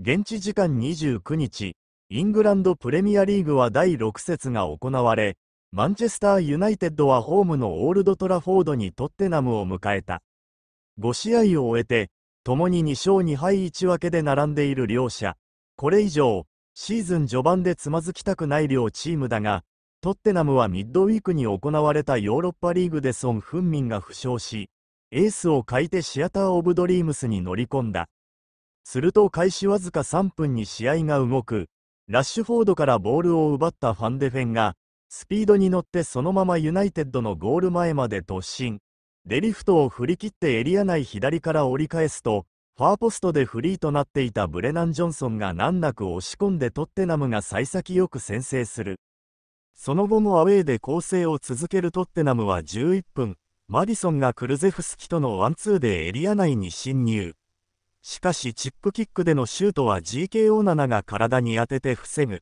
現地時間29日、イングランドプレミアリーグは第6節が行われ、マンチェスター・ユナイテッドはホームのオールド・トラフォードにトッテナムを迎えた。5試合を終えて、共に2勝2敗1分けで並んでいる両者。これ以上、シーズン序盤でつまずきたくない両チームだが、トッテナムはミッドウィークに行われたヨーロッパリーグでソン・フンミンが負傷し、エースを欠いてシアター・オブ・ドリームスに乗り込んだ。すると開始わずか3分に試合が動く。ラッシュフォードからボールを奪ったファンデフェンが、スピードに乗ってそのままユナイテッドのゴール前まで突進。デリフトを振り切ってエリア内左から折り返すと、ファーポストでフリーとなっていたブレナン・ジョンソンが難なく押し込んでトッテナムが幸先よく先制する。その後もアウェーで攻勢を続けるトッテナムは11分、マディソンがクルゼフスキとのワンツーでエリア内に侵入。しかしチップキックでのシュートは GKO7 が体に当てて防ぐ。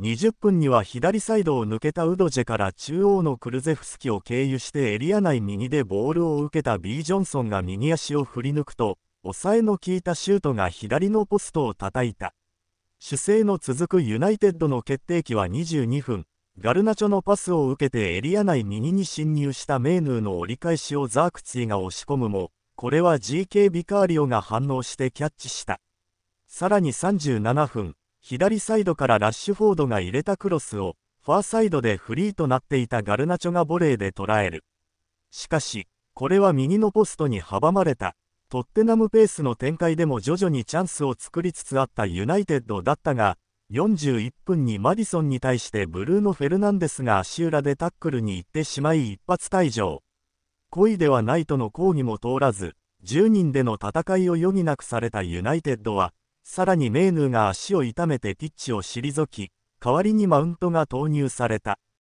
20分には左サイドを抜けたウドジェから中央のクルゼフスキを経由してエリア内右でボールを受けた B・ ジョンソンが右足を振り抜くと、抑えの効いたシュートが左のポストを叩いた。主勢の続くユナイテッドの決定機は22分、ガルナチョのパスを受けてエリア内右に侵入したメーヌーの折り返しをザークツィが押し込むも、これは GK ビカーリオが反応してキャッチした。さらに37分、左サイドからラッシュフォードが入れたクロスを、ファーサイドでフリーとなっていたガルナチョがボレーで捉える。しかし、これは右のポストに阻まれた。トッテナムペースの展開でも徐々にチャンスを作りつつあったユナイテッドだったが、41分にマディソンに対してブルーノ・フェルナンデスが足裏でタックルに行ってしまい一発退場。故意ではないとの抗議も通らず、10人での戦いを余儀なくされたユナイテッドは、さらにメーヌーが足を痛めてピッチを退き、代わりにマウントが投入された。